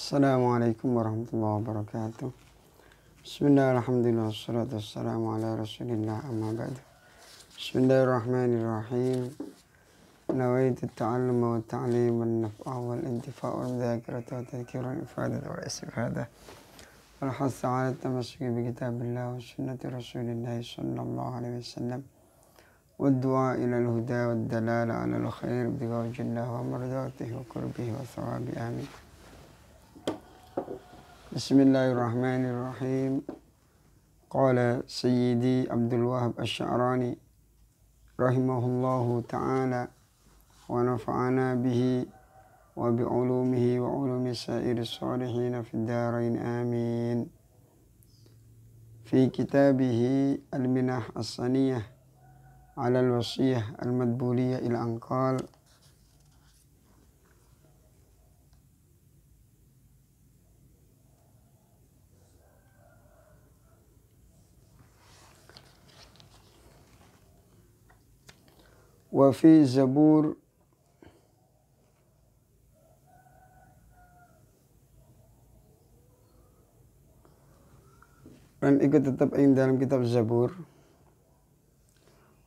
السلام عليكم ورحمة الله وبركاته بسم الله الحمد لله والصلاة والسلام على رسول الله أما بعد بسم الله الرحمن الرحيم نويت التعلم والتعليم والنفع والانتفاع والذاكرة والتذكير والإفادة والاستفادة والحث على التمسك بكتاب الله وسنة رسول الله صلى الله عليه وسلم والدعاء إلى الهدى والدلالة على الخير بوجه الله ومرضاته وقربه وثوابه آمين بسم الله الرحمن الرحيم قال سيدي عبد الوهاب الشعراني رحمه الله تعالى ونفعنا به وبعلومه وعلوم سائر الصالحين في الدارين آمين في كتابه المنح الصنية على الوصية المدبولية إلى أن قال وفي زبور dan ikut tetap yang dalam kitab Zabur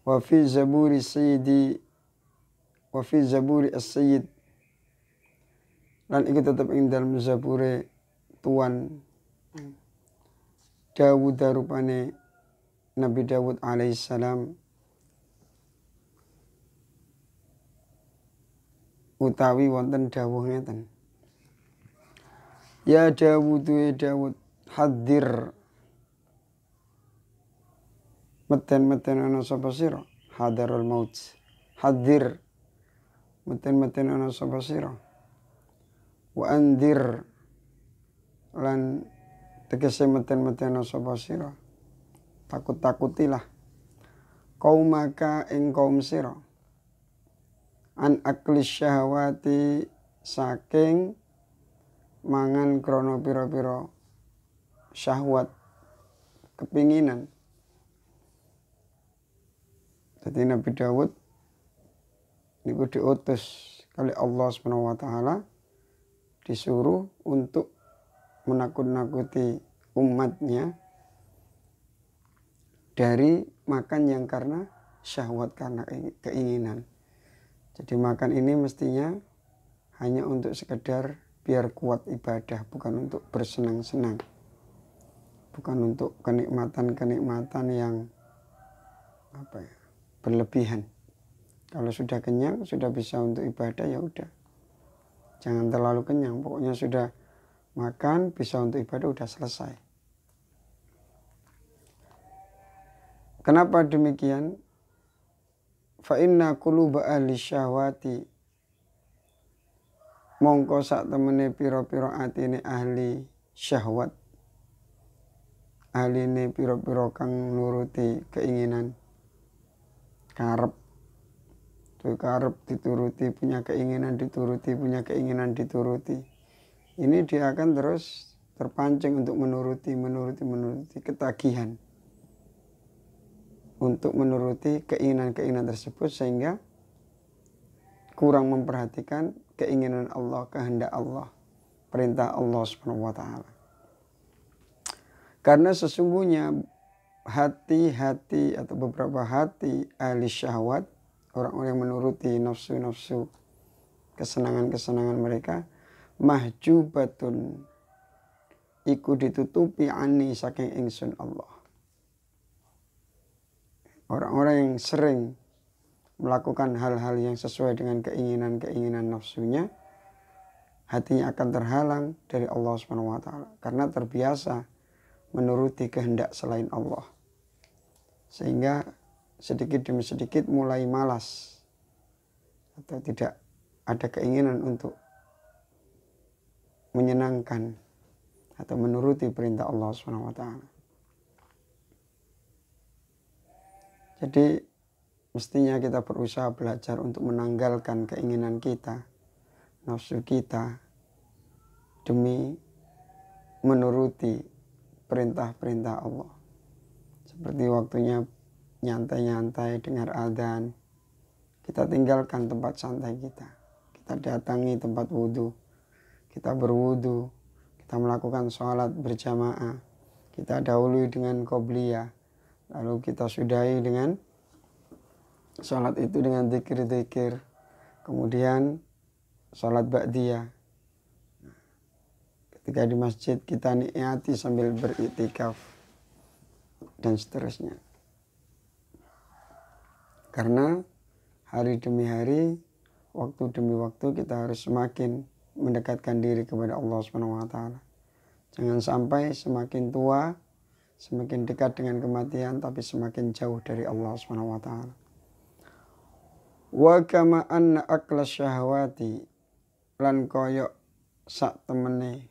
wa fi Zaburi Sayyidi wa fi Zaburi As-Sayyid dan ikut tetap yang dalam Zabure Tuan Dawud darupane Nabi Dawud alaihissalam utawi wonten dawuh ngeten Ya Dawud ya Dawud hadir meten-meten ana sapa sira hadarul maut hadir meten-meten ana sapa sira wa andir lan tegese meten-meten ana sapa sira takut-takutilah kaumaka ing kaum sira an akli syahwati saking mangan krono piro-piro syahwat kepinginan jadi Nabi Dawud niku diutus kali Allah Subhanahu wa taala disuruh untuk menakut-nakuti umatnya dari makan yang karena syahwat karena keinginan. Jadi makan ini mestinya hanya untuk sekedar biar kuat ibadah, bukan untuk bersenang-senang. Bukan untuk kenikmatan-kenikmatan yang apa ya, berlebihan. Kalau sudah kenyang, sudah bisa untuk ibadah ya udah. Jangan terlalu kenyang, pokoknya sudah makan bisa untuk ibadah udah selesai. Kenapa demikian? fa inna kuluba ahli syahwati mongko sak temene pira-pira atine ahli syahwat ne pira-pira kang nuruti keinginan karep tuh karep dituruti punya keinginan dituruti punya keinginan dituruti ini dia akan terus terpancing untuk menuruti menuruti menuruti ketagihan untuk menuruti keinginan-keinginan tersebut sehingga kurang memperhatikan keinginan Allah, kehendak Allah, perintah Allah Subhanahu wa taala. Karena sesungguhnya hati-hati atau beberapa hati ahli syahwat, orang-orang yang menuruti nafsu-nafsu kesenangan-kesenangan mereka, mahjubatun iku ditutupi ani saking ingsun Allah Orang-orang yang sering melakukan hal-hal yang sesuai dengan keinginan-keinginan nafsunya, hatinya akan terhalang dari Allah Subhanahu wa taala karena terbiasa menuruti kehendak selain Allah. Sehingga sedikit demi sedikit mulai malas atau tidak ada keinginan untuk menyenangkan atau menuruti perintah Allah Subhanahu wa taala. Jadi mestinya kita berusaha belajar untuk menanggalkan keinginan kita, nafsu kita, demi menuruti perintah-perintah Allah. Seperti waktunya nyantai-nyantai dengar adzan, kita tinggalkan tempat santai kita. Kita datangi tempat wudhu, kita berwudhu, kita melakukan sholat berjamaah, kita dahului dengan qobliyah, Lalu kita sudahi dengan sholat itu dengan zikir-zikir. Kemudian sholat ba'diyah. Ketika di masjid kita niati sambil beritikaf dan seterusnya. Karena hari demi hari, waktu demi waktu kita harus semakin mendekatkan diri kepada Allah Subhanahu wa taala. Jangan sampai semakin tua semakin dekat dengan kematian tapi semakin jauh dari Allah Subhanahu wa taala. Wa kama anna akla syahwati lan koyok sak temene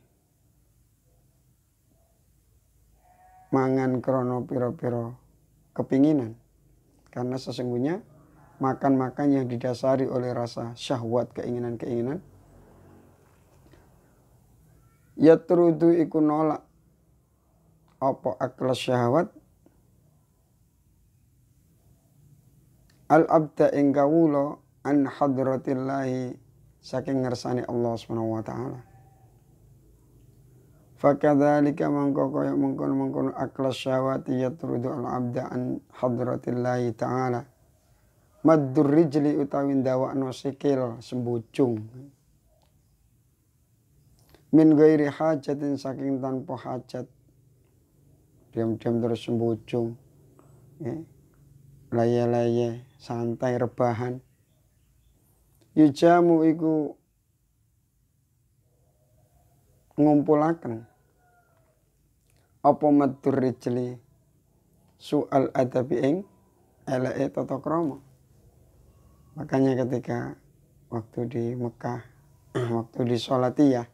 mangan krono piro-piro kepinginan karena sesungguhnya makan-makan yang didasari oleh rasa syahwat keinginan-keinginan yatrudu iku nolak apa akal syahwat al abda ing kawula an hadratillahi saking ngersani Allah Subhanahu wa taala Fakadzalika mangko kaya mengkon-mengkon aklas ia turudu al abda an hadratillahi taala. Maddur rijli utawi no sikil sembucung. Min gairi hajatin saking tanpa hajat diam-diam terus sembucung, ya. laya laye santai rebahan yujamu ya, iku ngumpulaken apa matur rijli soal adabi ing eleke tata krama makanya ketika waktu di Mekah waktu di Solatiyah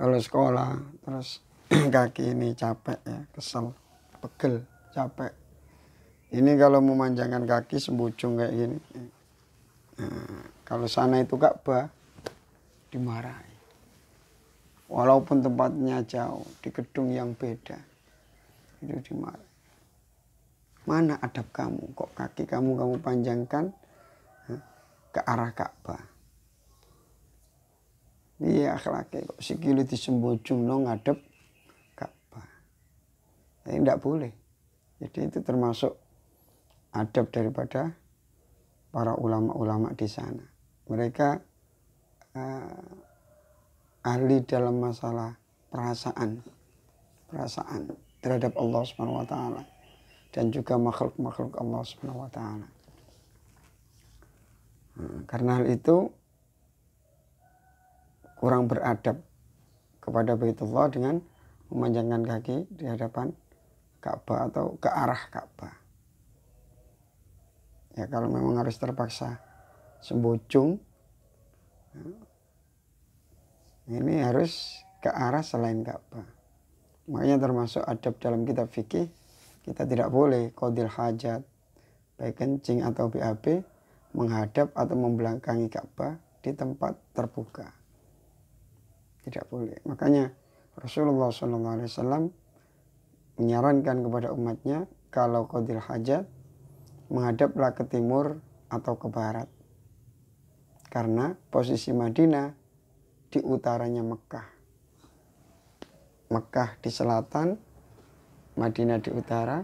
kalau sekolah terus kaki ini capek ya, kesel, pegel, capek. Ini kalau memanjangkan kaki sembujung kayak gini. Nah, kalau sana itu Ka'bah dimarahi. Walaupun tempatnya jauh, di gedung yang beda. Itu dimarahi. Mana adab kamu? Kok kaki kamu kamu panjangkan ke arah Ka'bah? Iya akhlaknya kok sikile disembujung no ngadep ini eh, tidak boleh. Jadi itu termasuk adab daripada para ulama-ulama di sana. Mereka eh, ahli dalam masalah perasaan, perasaan terhadap Allah Subhanahu wa taala dan juga makhluk-makhluk Allah Subhanahu wa taala. Hmm, karena hal itu kurang beradab kepada Baitullah dengan memanjangkan kaki di hadapan Ka'bah atau ke arah Ka'bah. Ya kalau memang harus terpaksa sembucung, ya, ini harus ke arah selain Ka'bah. Makanya termasuk adab dalam kitab fikih, kita tidak boleh kodil hajat, baik kencing atau BAB, menghadap atau membelakangi Ka'bah di tempat terbuka. Tidak boleh. Makanya Rasulullah SAW menyarankan kepada umatnya kalau kodil hajat menghadaplah ke timur atau ke barat. Karena posisi Madinah di utaranya Mekah. Mekah di selatan, Madinah di utara.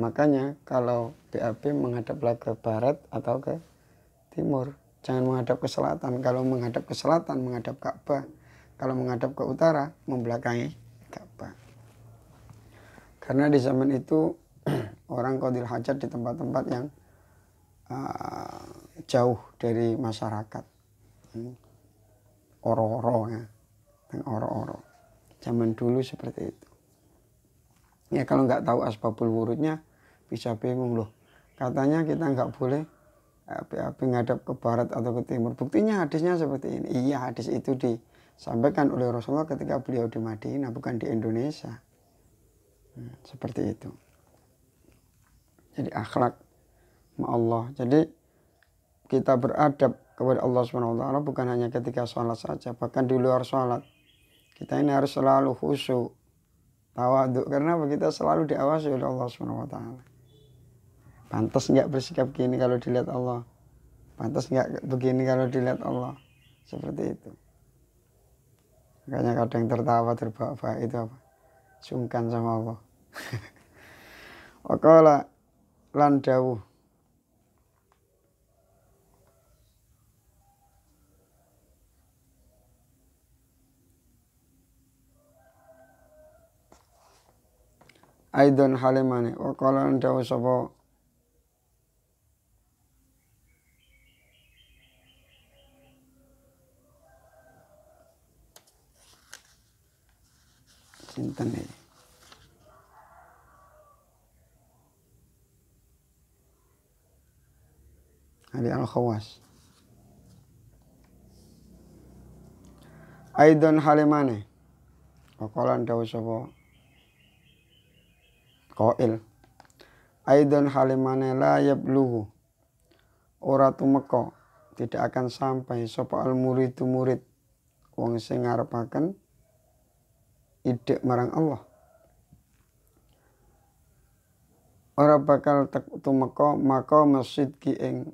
Makanya kalau BAP menghadaplah ke barat atau ke timur. Jangan menghadap ke selatan. Kalau menghadap ke selatan, menghadap Ka'bah. Kalau menghadap ke utara, membelakangi Ka'bah. Karena di zaman itu orang kodil hajat di tempat-tempat yang uh, jauh dari masyarakat. Hmm. Oro-oro ya. Dan oro-oro. Zaman dulu seperti itu. Ya kalau nggak tahu asbabul wurudnya bisa bingung loh. Katanya kita nggak boleh eh, api-api ngadap ke barat atau ke timur. Buktinya hadisnya seperti ini. Iya hadis itu disampaikan oleh Rasulullah ketika beliau di Madinah bukan di Indonesia. Seperti itu. Jadi akhlak sama Allah. Jadi kita beradab kepada Allah Subhanahu wa taala bukan hanya ketika sholat saja, bahkan di luar sholat. Kita ini harus selalu khusyuk, tawaduk karena kita selalu diawasi oleh Allah Subhanahu wa taala. Pantas nggak bersikap gini kalau dilihat Allah. Pantas nggak begini kalau dilihat Allah. Seperti itu. Makanya kadang tertawa terbahak-bahak itu apa? sungkan sama Allah Wakala lan dawuh Aidon Oke wakala lan dawuh sapa internet. iki Al-Khawas Aidon halimane Kokolan dawu sapa Koil Aidon halimane la luhu, Ora tumeka tidak akan sampai Sopo al tu murid wong sing ngarepaken ide marang Allah ora bakal maka masjid ki eng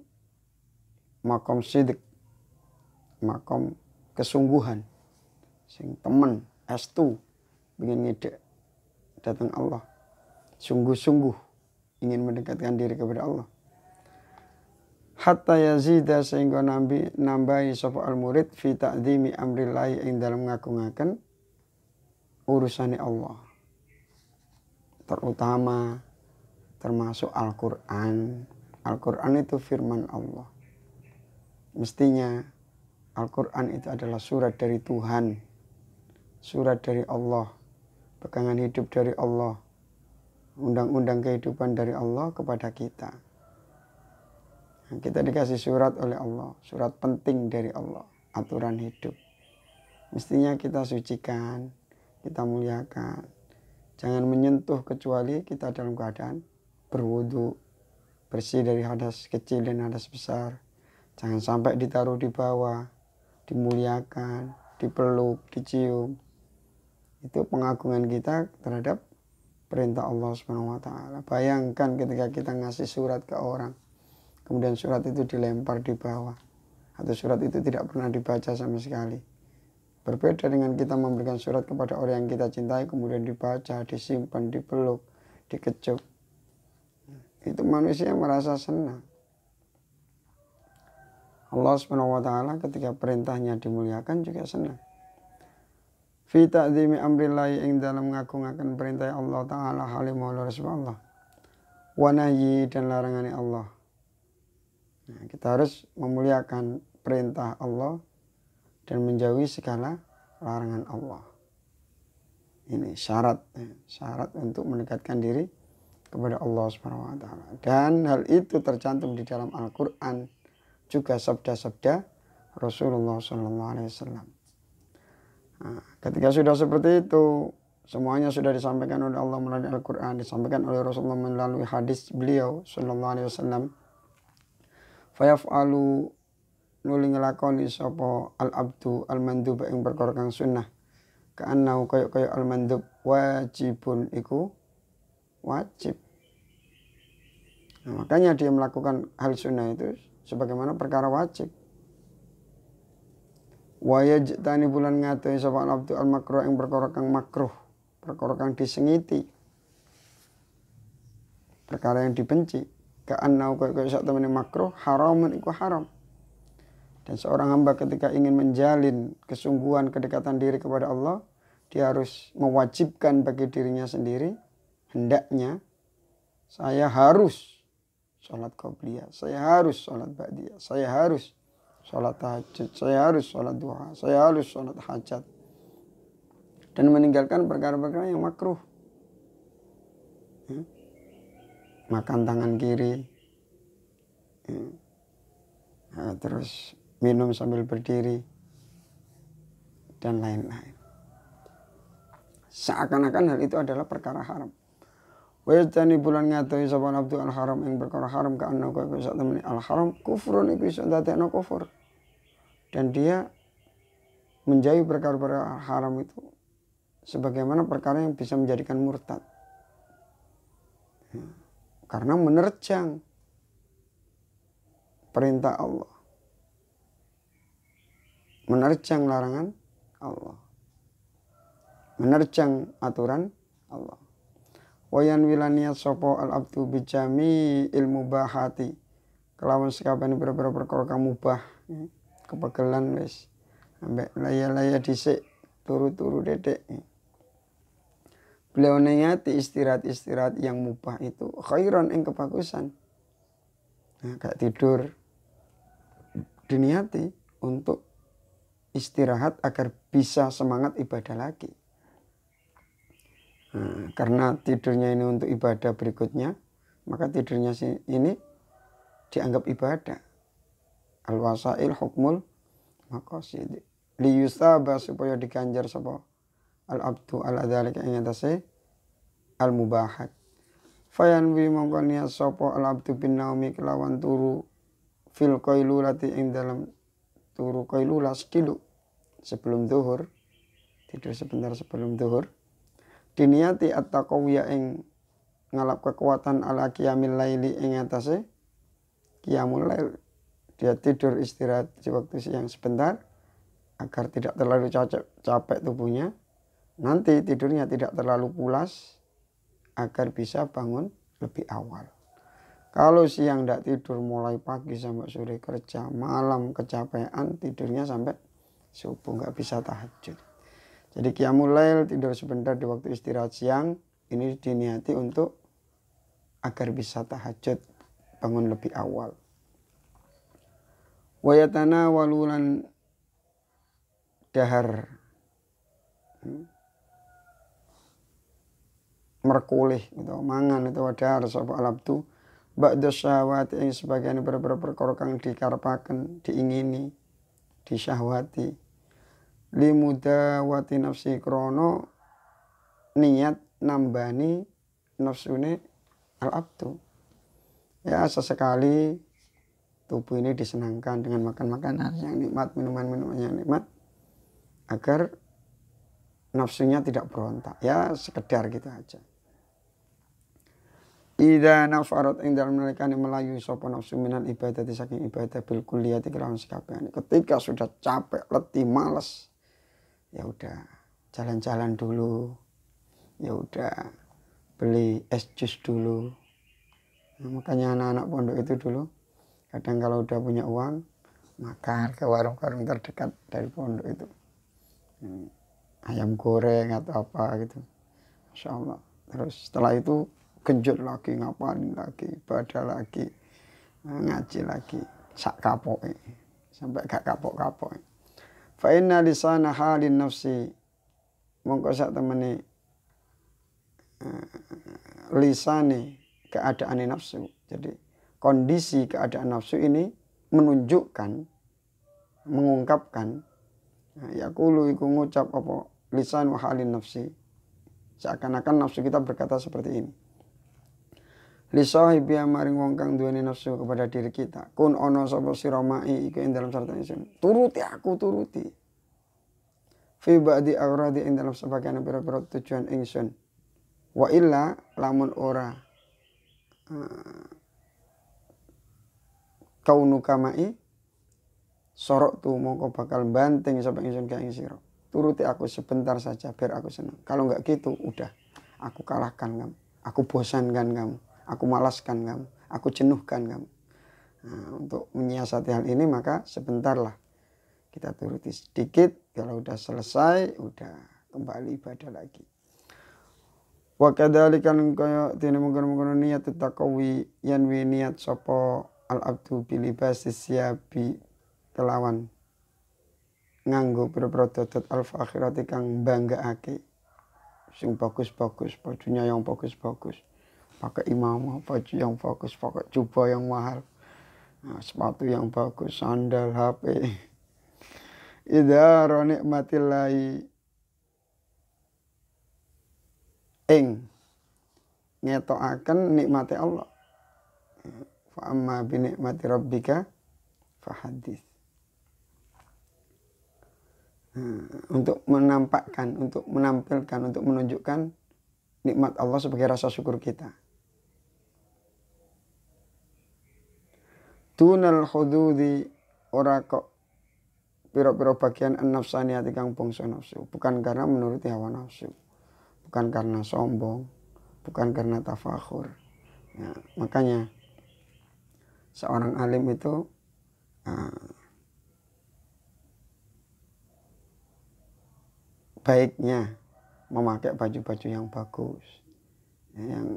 makom sidik makom kesungguhan sing temen tu ingin ngide datang Allah sungguh-sungguh ingin mendekatkan diri kepada Allah hatta yazida sehingga nambi nambahi sapa al murid fi ta'zimi amrillahi ing dalam ngaku-ngakan urusannya Allah. Terutama termasuk Al-Quran. Al-Quran itu firman Allah. Mestinya Al-Quran itu adalah surat dari Tuhan. Surat dari Allah. Pegangan hidup dari Allah. Undang-undang kehidupan dari Allah kepada kita. Nah, kita dikasih surat oleh Allah. Surat penting dari Allah. Aturan hidup. Mestinya kita sucikan, kita muliakan. Jangan menyentuh kecuali kita dalam keadaan berwudu, bersih dari hadas kecil dan hadas besar. Jangan sampai ditaruh di bawah, dimuliakan, dipeluk, dicium. Itu pengagungan kita terhadap perintah Allah Subhanahu wa taala. Bayangkan ketika kita ngasih surat ke orang, kemudian surat itu dilempar di bawah atau surat itu tidak pernah dibaca sama sekali Berbeda dengan kita memberikan surat kepada orang yang kita cintai, kemudian dibaca, disimpan, dipeluk, dikecup. Itu manusia merasa senang. Allah Subhanahu wa taala ketika perintahnya dimuliakan juga senang. Fi ta'zimi amrillahi ing dalam ngagung-ngaken perintah Allah taala halim maula Allah. Wa dan larangannya Allah. Nah, kita harus memuliakan perintah Allah dan menjauhi segala larangan Allah. Ini syarat ya, syarat untuk mendekatkan diri kepada Allah Subhanahu wa taala. Dan hal itu tercantum di dalam Al-Qur'an juga sabda-sabda Rasulullah sallallahu alaihi wasallam. Nah, ketika sudah seperti itu, semuanya sudah disampaikan oleh Allah melalui Al-Qur'an, disampaikan oleh Rasulullah melalui hadis beliau sallallahu alaihi wasallam. Fayaf'alu nuli ngelakoni sopo al abdu al mandub yang berkorang sunnah. sunnah kaanau koyok koyok al mandub wajibun iku wajib nah, makanya dia melakukan hal sunnah itu sebagaimana perkara wajib Wajib tani bulan ngatu sopo al abdu al makruh yang berkorang makruh perkara disengiti perkara yang dibenci ka'annau kaya kau sak temene makruh haramun iku haram dan seorang hamba ketika ingin menjalin kesungguhan kedekatan diri kepada Allah, dia harus mewajibkan bagi dirinya sendiri, hendaknya saya harus sholat qobliyah, saya harus sholat ba'diyah, saya harus sholat tahajud, saya harus sholat duha, saya harus sholat hajat. Dan meninggalkan perkara-perkara yang makruh. Ya. Makan tangan kiri. Ya. Nah, terus minum sambil berdiri, dan lain-lain. Seakan-akan hal itu adalah perkara haram. Wajtani bulan ngatoi saban abdu al haram yang perkara haram ke anakku kau bisa temani al haram itu bisa isak datekno kufur. Dan dia menjauhi perkara-perkara haram itu sebagaimana perkara yang bisa menjadikan murtad. Karena menerjang perintah Allah menerjang larangan Allah menerjang aturan Allah wayan wilaniya sopo al abdu bijami ilmu bahati kelawan sekapan berapa perkara kamu bah ya. kepegelan wes ambek laya-laya disik turu-turu dedek ya. beliau niati istirahat-istirahat yang mubah itu khairan yang kebagusan nah, gak tidur diniati untuk istirahat agar bisa semangat ibadah lagi. Nah, karena tidurnya ini untuk ibadah berikutnya, maka tidurnya ini dianggap ibadah. Al-wasail hukmul maqasid. Li yusaba supaya diganjar sapa al-abdu al dzalika ing atase al-mubahat. wi mongko niat sapa al-abdu bin naumi kelawan turu fil qailulati ing dalam turu qailula sekilu sebelum duhur tidur sebentar sebelum duhur diniati at-taqawiyya ing ngalap kekuatan ala qiyamil laili ing atase qiyamul lail dia tidur istirahat di waktu siang sebentar agar tidak terlalu capek, capek tubuhnya nanti tidurnya tidak terlalu pulas agar bisa bangun lebih awal kalau siang tidak tidur mulai pagi sampai sore kerja, malam kecapean tidurnya sampai subuh nggak bisa tahajud jadi kiamulail tidur sebentar di waktu istirahat siang ini diniati untuk agar bisa tahajud bangun lebih awal wayatana walulan dahar hmm, merkulih itu mangan itu dahar alam alabtu mbak syahwati yang sebagian beberapa perkorokan dikarpakan dikarpaken diingini disyahwati wati nafsi krono niat nambani nafsune al abdu ya sesekali tubuh ini disenangkan dengan makan makanan yang nikmat minuman minuman yang nikmat agar nafsunya tidak berontak ya sekedar gitu aja Ida nafarat ing dalam ini melayu sopan nafsu minat ibadah saking ibadah bil kulliyati kelawan sekabehane ketika sudah capek letih malas ya udah jalan-jalan dulu ya udah beli es jus dulu nah, makanya anak-anak pondok itu dulu kadang kalau udah punya uang makan ke warung-warung terdekat dari pondok itu hmm, ayam goreng atau apa gitu Insya Allah terus setelah itu genjut lagi ngapain lagi ibadah lagi ngaji lagi sak kapok eh. sampai gak kapok-kapok eh fa inna lisana halin nafsi mongko sak temene lisani eh, lisane keadaan nafsu jadi kondisi keadaan nafsu ini menunjukkan mengungkapkan ya eh, yakulu iku ngucap apa lisan wa halin nafsi seakan-akan nafsu kita berkata seperti ini li sahibi maring wong kang duweni nafsu kepada diri kita kun ono sapa sira mai iku ing dalam sarta ingsun turuti aku turuti fi ba'di agradi ing dalam sebagian pira-pira tujuan ingsun wa illa lamun ora eh, kau nukamai kamai sorok tu mongko bakal banting sapa ingsun ka ing turuti aku sebentar saja biar aku senang kalau nggak gitu udah aku kalahkan kamu aku bosankan kamu aku malaskan kamu, aku jenuhkan kamu. Nah, untuk menyiasati hal ini maka sebentarlah kita turuti sedikit, kalau udah selesai, udah kembali ibadah lagi. Wa kadzalikan kaya dene mungkin niat taqawi yan wi niat sapa al abdu bilibas siabi kelawan nganggo berprodot al fakhirati kang banggaake sing bagus-bagus bajunya yang bagus-bagus pakai imamah baju yang bagus pakai jubah yang mahal nah, sepatu yang bagus sandal HP idharo nikmatillahi ing ngetokaken nikmati Allah fa amma bi nikmati rabbika fahadis hmm, nah, untuk menampakkan, untuk menampilkan, untuk menunjukkan nikmat Allah sebagai rasa syukur kita. tunal khududi ora kok piro-piro bagian hati kang bangsa nafsu bukan karena menuruti hawa nafsu bukan karena sombong bukan karena tafakur. ya, makanya seorang alim itu uh, baiknya memakai baju-baju yang bagus ya, yang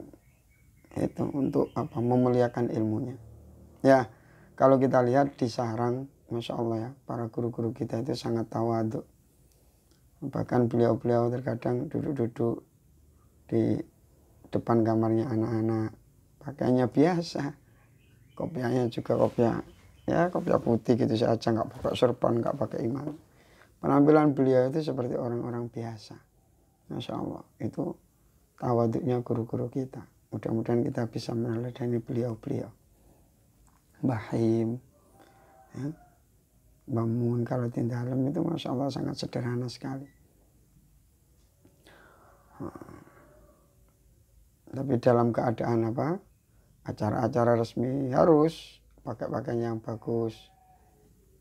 itu untuk apa memuliakan ilmunya ya kalau kita lihat di sarang, Masya Allah ya, para guru-guru kita itu sangat tawaduk. Bahkan beliau-beliau terkadang duduk-duduk di depan kamarnya anak-anak. Pakainya biasa. Kopiahnya juga kopiah ya kopiah putih gitu saja, nggak pakai serban, nggak pakai iman. Penampilan beliau itu seperti orang-orang biasa. Masya Allah, itu tawaduknya guru-guru kita. Mudah-mudahan kita bisa meneladani beliau-beliau. Bahim. Ya. Bangun kalau di dalam itu Masya Allah sangat sederhana sekali. Tapi dalam keadaan apa? Acara-acara resmi harus pakai pakaian yang bagus.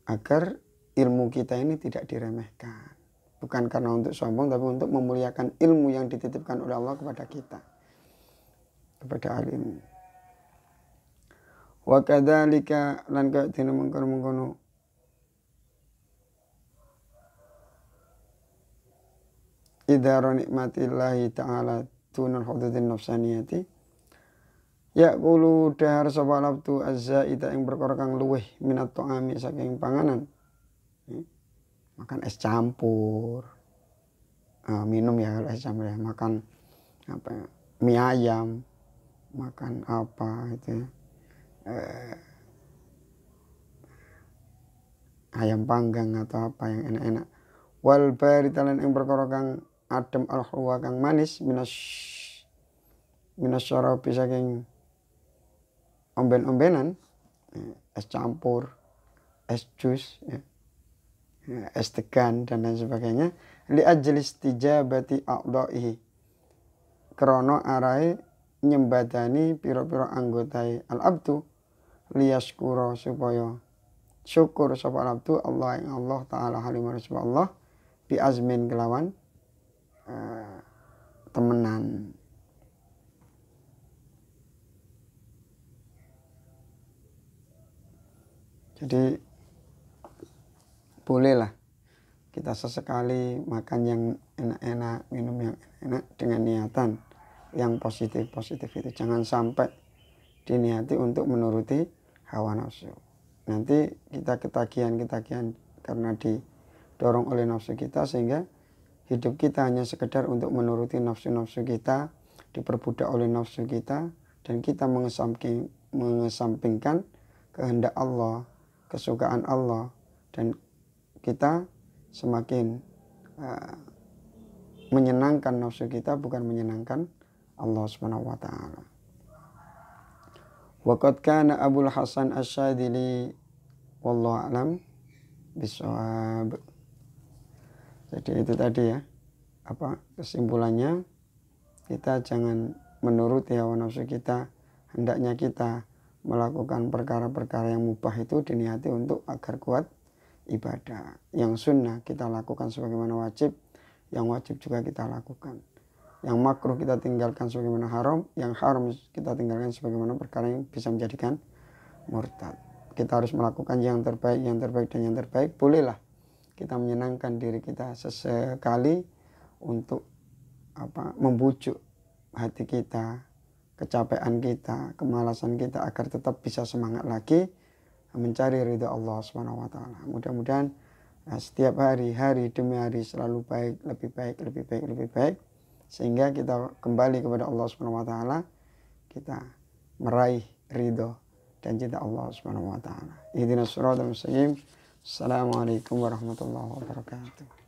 Agar ilmu kita ini tidak diremehkan. Bukan karena untuk sombong, tapi untuk memuliakan ilmu yang dititipkan oleh Allah kepada kita. Kepada alim wa kadzalika lan ka dina mengkono-mengkono idharu nikmatillahi ta'ala tunul hududin nafsaniyati kulu dahar sapa tu azza ita ing perkara kang luweh minat ta'ami saking panganan hmm. makan es campur ah, minum ya es campur ya makan apa mie ayam makan apa itu ya eh, ayam panggang atau apa yang enak-enak wal talan yang berkorokang adem al huwa kang manis minas minas bisa saking omben-ombenan eh, es campur es jus ya. es tekan dan lain sebagainya li ajlis tijabati a'dha'ihi krono arai nyembadani piro-piro anggotai al-abdu Kuro supaya syukur sapa abdu Allah yang Allah taala halimah Allah bi azmin kelawan uh, temenan jadi bolehlah kita sesekali makan yang enak-enak minum yang enak dengan niatan yang positif positif itu jangan sampai diniati untuk menuruti hawa nafsu nanti kita ketagihan ketagihan karena didorong oleh nafsu kita sehingga hidup kita hanya sekedar untuk menuruti nafsu-nafsu kita diperbudak oleh nafsu kita dan kita mengesampingkan kehendak Allah kesukaan Allah dan kita semakin uh, menyenangkan nafsu kita bukan menyenangkan Allah Subhanahu wa taala. Waqad kana Abu Hasan Asyadili wallahu alam bisawab. Jadi itu tadi ya. Apa kesimpulannya? Kita jangan menuruti ya nafsu kita. Hendaknya kita melakukan perkara-perkara yang mubah itu diniati untuk agar kuat ibadah. Yang sunnah kita lakukan sebagaimana wajib, yang wajib juga kita lakukan. Yang makruh kita tinggalkan sebagaimana haram, yang haram kita tinggalkan sebagaimana perkara yang bisa menjadikan murtad. Kita harus melakukan yang terbaik, yang terbaik dan yang terbaik. Bolehlah kita menyenangkan diri kita sesekali untuk apa membujuk hati kita, kecapean kita, kemalasan kita agar tetap bisa semangat lagi mencari ridha Allah Subhanahu wa taala. Mudah-mudahan eh, setiap hari, hari demi hari selalu baik, lebih baik, lebih baik, lebih baik sehingga kita kembali kepada Allah Subhanahu wa taala kita meraih ridho dan cinta Allah Subhanahu wa taala. Ihdinas siratal mustaqim. Assalamualaikum warahmatullahi wabarakatuh.